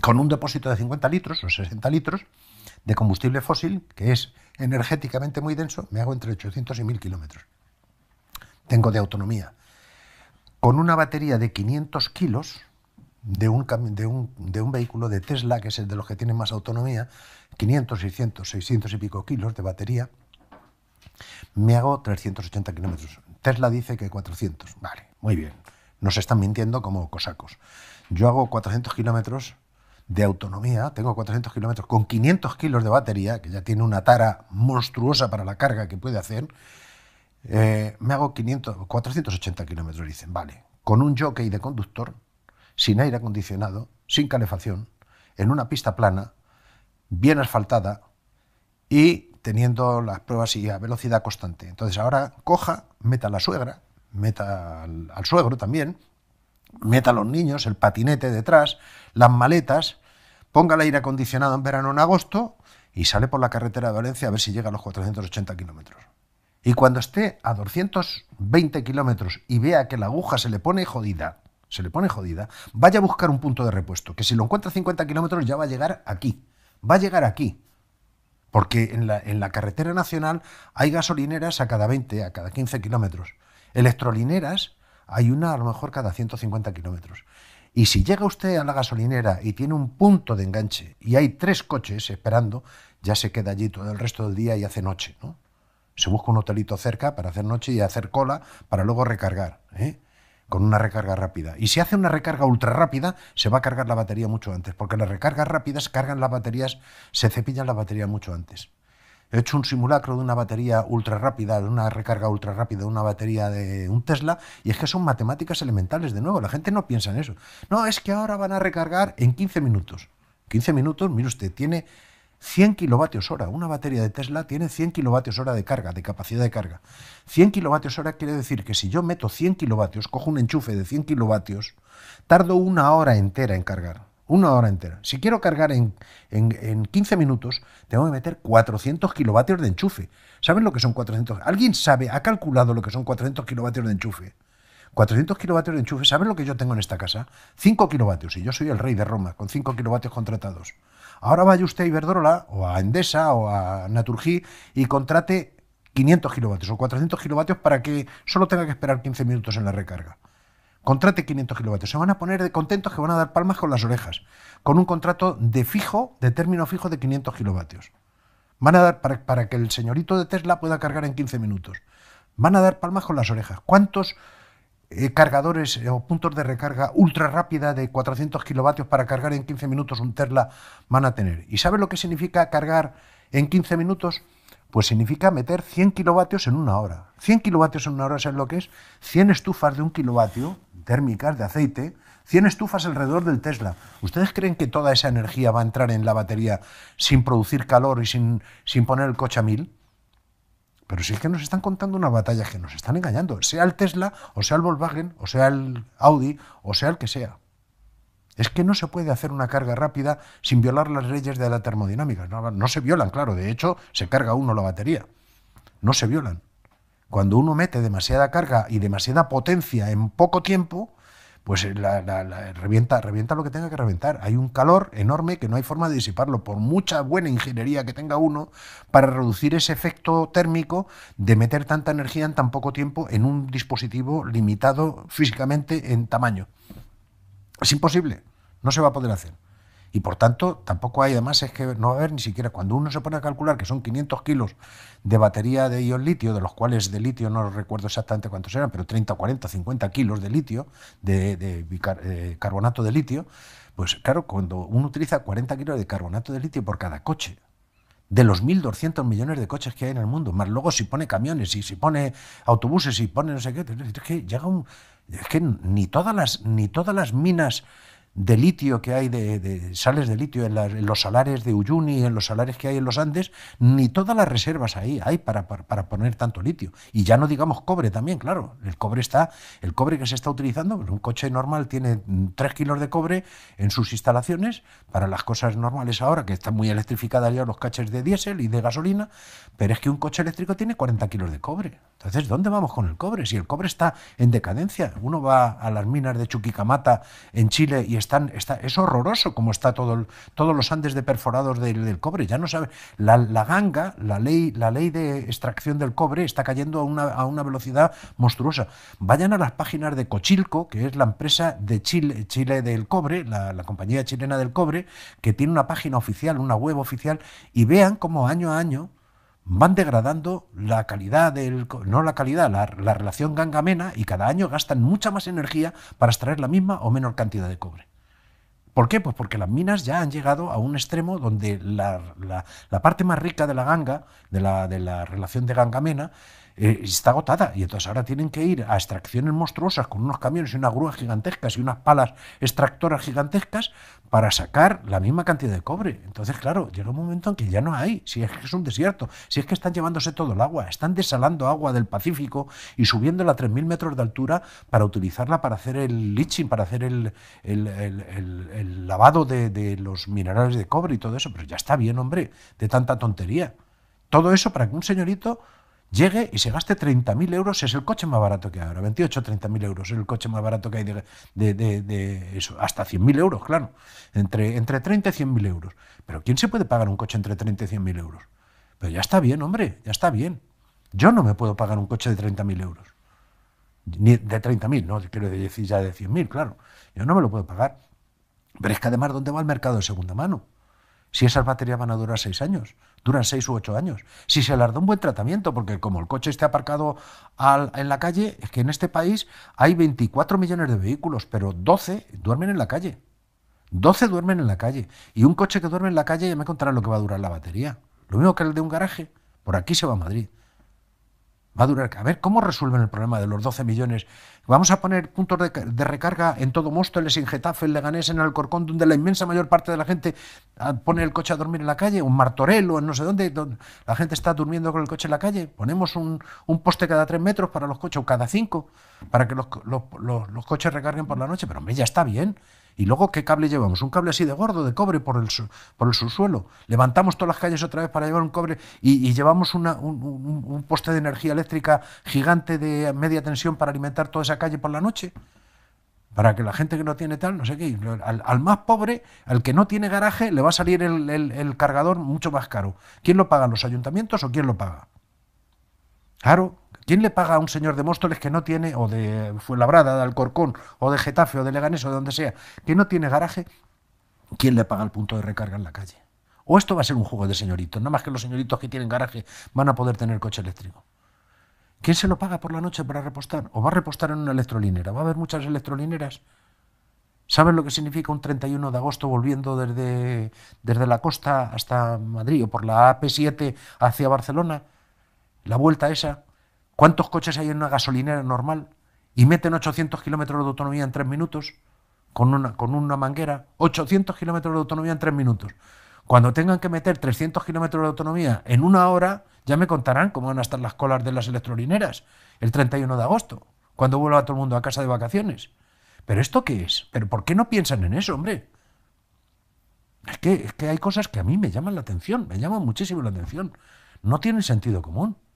con un depósito de 50 litros o 60 litros de combustible fósil, que es energéticamente muy denso, me hago entre 800 y 1000 kilómetros. Tengo de autonomía. Con una batería de 500 kilos de un, vehículo de Tesla, que es el de los que tienen más autonomía, 500, 600, 600 y pico kilos de batería, me hago 380 kilómetros. Tesla dice que 400. Vale, muy bien. Nos están mintiendo como cosacos. Yo hago 400 kilómetros de autonomía, tengo 400 kilómetros con 500 kilos de batería, que ya tiene una tara monstruosa para la carga que puede hacer, eh, me hago 500, 480 kilómetros, dicen, vale, con un jockey de conductor, sin aire acondicionado, sin calefacción, en una pista plana, bien asfaltada y teniendo las pruebas y a velocidad constante. Entonces ahora coja, meta a la suegra, meta al, al suegro también, meta a los niños, el patinete detrás, las maletas, ponga el aire acondicionado en verano en agosto y sale por la carretera de Valencia a ver si llega a los 480 kilómetros. Y cuando esté a 220 kilómetros y vea que la aguja se le pone jodida, se le pone jodida, vaya a buscar un punto de repuesto, que si lo encuentra a 50 kilómetros ya va a llegar aquí, va a llegar aquí. Porque en la, en la carretera nacional hay gasolineras a cada 20, a cada 15 kilómetros. Electrolineras hay una a lo mejor cada 150 kilómetros. Y si llega usted a la gasolinera y tiene un punto de enganche y hay tres coches esperando, ya se queda allí todo el resto del día y hace noche. ¿no? Se busca un hotelito cerca para hacer noche y hacer cola para luego recargar, ¿eh? con una recarga rápida. Y si hace una recarga ultra rápida, se va a cargar la batería mucho antes, porque las recargas rápidas cargan las baterías, se cepillan las baterías mucho antes. He hecho un simulacro de una batería ultra rápida, de una recarga ultra rápida, de una batería de un Tesla, y es que son matemáticas elementales. De nuevo, la gente no piensa en eso. No, es que ahora van a recargar en 15 minutos. 15 minutos, mire usted, tiene 100 kilovatios hora. Una batería de Tesla tiene 100 kilovatios hora de carga, de capacidad de carga. 100 kilovatios hora quiere decir que si yo meto 100 kilovatios, cojo un enchufe de 100 kilovatios, tardo una hora entera en cargar una hora entera. Si quiero cargar en, en, 15 minutos, tengo que meter 400 kilovatios de enchufe. ¿Saben lo que son 400? ¿Alguien sabe, ha calculado lo que son 400 kilovatios de enchufe? 400 kilovatios de enchufe, ¿saben lo que yo tengo en esta casa? 5 kilovatios, y yo soy el rey de Roma, con 5 kilovatios contratados. Ahora vaya usted a Iberdrola, o a Endesa, o a Naturgy, y contrate 500 kilovatios o 400 kilovatios para que solo tenga que esperar 15 minutos en la recarga. Contrate 500 kilovatios. Se van a poner de contentos que van a dar palmas con las orejas. Con un contrato de fijo, de término fijo de 500 kilovatios. Van a dar para, que el señorito de Tesla pueda cargar en 15 minutos. Van a dar palmas con las orejas. ¿Cuántos eh, cargadores eh, o puntos de recarga ultra rápida de 400 kilovatios para cargar en 15 minutos un Tesla van a tener? ¿Y sabe lo que significa cargar en 15 minutos? Pues significa meter 100 kilovatios en una hora. 100 kilovatios en una hora, es lo que es? 100 estufas de un kilovatio térmicas de aceite, 100 estufas alrededor del Tesla. ¿Ustedes creen que toda esa energía va a entrar en la batería sin producir calor y sin, sin poner el coche a mil? Pero si es que nos están contando una batalla que nos están engañando, sea el Tesla, o sea el Volkswagen, o sea el Audi, o sea el que sea. Es que no se puede hacer una carga rápida sin violar las leyes de la termodinámica. no se violan, claro. De hecho, se carga uno la batería. No se violan cuando uno mete demasiada carga y demasiada potencia en poco tiempo, pues eh, revienta, revienta lo que tenga que reventar. Hay un calor enorme que no hay forma de disiparlo, por mucha buena ingeniería que tenga uno, para reducir ese efecto térmico de meter tanta energía en tan poco tiempo en un dispositivo limitado físicamente en tamaño. Es imposible, no se va a poder hacer. Y por tanto, tampoco hay, además, es que no va a haber ni siquiera, cuando uno se pone a calcular que son 500 kilos de batería de ion litio, de los cuales de litio no recuerdo exactamente cuántos eran, pero 30, 40, 50 kilos de litio, de, eh, carbonato de litio, pues claro, cuando uno utiliza 40 kilos de carbonato de litio por cada coche, de los 1.200 millones de coches que hay en el mundo, más luego si pone camiones y si pone autobuses y si pone no sé qué, es que llega un... Es que ni todas las, ni todas las minas de litio que hay, de, sales de litio en, los salares de Uyuni, en los salares que hay en los Andes, ni todas las reservas ahí hay para, para, poner tanto litio. Y ya no digamos cobre también, claro. El cobre está, el cobre que se está utilizando, pues, un coche normal tiene 3 kilos de cobre en sus instalaciones, para las cosas normales ahora, que están muy electrificadas ya los caches de diésel y de gasolina, pero es que un coche eléctrico tiene 40 kilos de cobre. Entonces, ¿dónde vamos con el cobre? Si el cobre está en decadencia, uno va a las minas de Chuquicamata en Chile y están, está, es horroroso como está todo todos los Andes de perforados del, cobre. Ya no sabe. La, ganga, la ley, la ley de extracción del cobre está cayendo a una, a una velocidad monstruosa. Vayan a las páginas de Cochilco, que es la empresa de Chile, Chile del cobre, la, la compañía chilena del cobre, que tiene una página oficial, una web oficial, y vean cómo año a año van degradando la calidad del, no la calidad, la, relación gangamena y cada año gastan mucha más energía para extraer la misma o menor cantidad de cobre. ¿Por qué? Pues porque las minas ya han llegado a un extremo donde la, parte más rica de la ganga, de la, de la relación de gangamena, eh, está agotada. Y entonces ahora tienen que ir a extracciones monstruosas con unos camiones y unas grúas gigantescas y unas palas extractoras gigantescas para sacar la misma cantidad de cobre. Entonces, claro, llega un momento en que ya no hay, si es que es un desierto, si es que están llevándose todo el agua, están desalando agua del Pacífico y subiéndola a 3.000 metros de altura para utilizarla para hacer el leaching, para hacer el, lavado de los minerales de cobre y todo eso. Pero ya está bien, hombre, de tanta tontería. Todo eso para que un señorito llegue y se gaste 30.000 euros, es el coche más barato que hay ahora, 28 o 30.000 euros es el coche más barato que hay de, eso, hasta 100.000 euros, claro, entre, entre 30 y 100.000 euros. Pero ¿quién se puede pagar un coche entre 30 y 100.000 euros? Pero ya está bien, hombre, ya está bien. Yo no me puedo pagar un coche de 30.000 euros, ni de 30.000, no quiero decir ya de 100.000, claro, yo no me lo puedo pagar. Pero es que además, ¿dónde va el mercado de segunda mano? Si esas baterías van a durar seis años, duran seis u ocho años. Si se las da un buen tratamiento, porque como el coche esté aparcado en la calle, es que en este país hay 24 millones de vehículos, pero 12 duermen en la calle. 12 duermen en la calle. Y un coche que duerme en la calle ya me contará lo que va a durar la batería. Lo mismo que el de un garaje. Por aquí se va a Madrid. Va a durar. A ver, ¿cómo resuelven el problema de los 12 millones? Vamos a poner puntos de, recarga en todo Móstoles, en Getafe, en Leganés, en Alcorcón, donde la inmensa mayor parte de la gente ah, pone el coche a dormir en la calle, un martorelo, en no sé dónde, donde la gente está durmiendo con el coche en la calle. Ponemos un, poste cada tres metros para los coches, o cada cinco, para que los, los coches recarguen por la noche. Pero hombre, ya está bien. ¿Y luego qué cable llevamos? Un cable así de gordo, de cobre, por el, por el subsuelo. Levantamos todas las calles otra vez para llevar un cobre y, llevamos un, poste de energía eléctrica gigante de media tensión para alimentar toda esa calle por la noche para que la gente que no tiene tal, no sé qué, al, más pobre, al que no tiene garaje, le va a salir el, el, cargador mucho más caro. ¿Quién lo paga? ¿Los ayuntamientos o quién lo paga? Claro, ¿Quién le paga a un señor de Móstoles que no tiene, o de Fuenlabrada, de Alcorcón, o de Getafe, o de Leganés, o de donde sea, que no tiene garaje? ¿Quién le paga el punto de recarga en la calle? O esto va a ser un juego de señoritos, nada más que los señoritos que tienen garaje van a poder tener coche eléctrico. ¿Quién se lo paga por la noche para repostar? ¿O va a repostar en una electrolinera? ¿Va a haber muchas electrolineras? ¿Saben lo que significa un 31 de agosto volviendo desde, desde la costa hasta Madrid o por la AP7 hacia Barcelona? La vuelta esa, ¿Cuántos coches hay en una gasolinera normal? Y meten 800 kilómetros de autonomía en tres minutos con una, con una manguera. 800 kilómetros de autonomía en tres minutos. Cuando tengan que meter 300 kilómetros de autonomía en una hora, ya me contarán cómo van a estar las colas de las electrolineras el 31 de agosto, cuando vuelva todo el mundo a casa de vacaciones. ¿Pero esto qué es? ¿Pero por qué no piensan en eso, hombre? Es que, es que hay cosas que a mí me llaman la atención, me llaman muchísimo la atención. No tienen sentido común.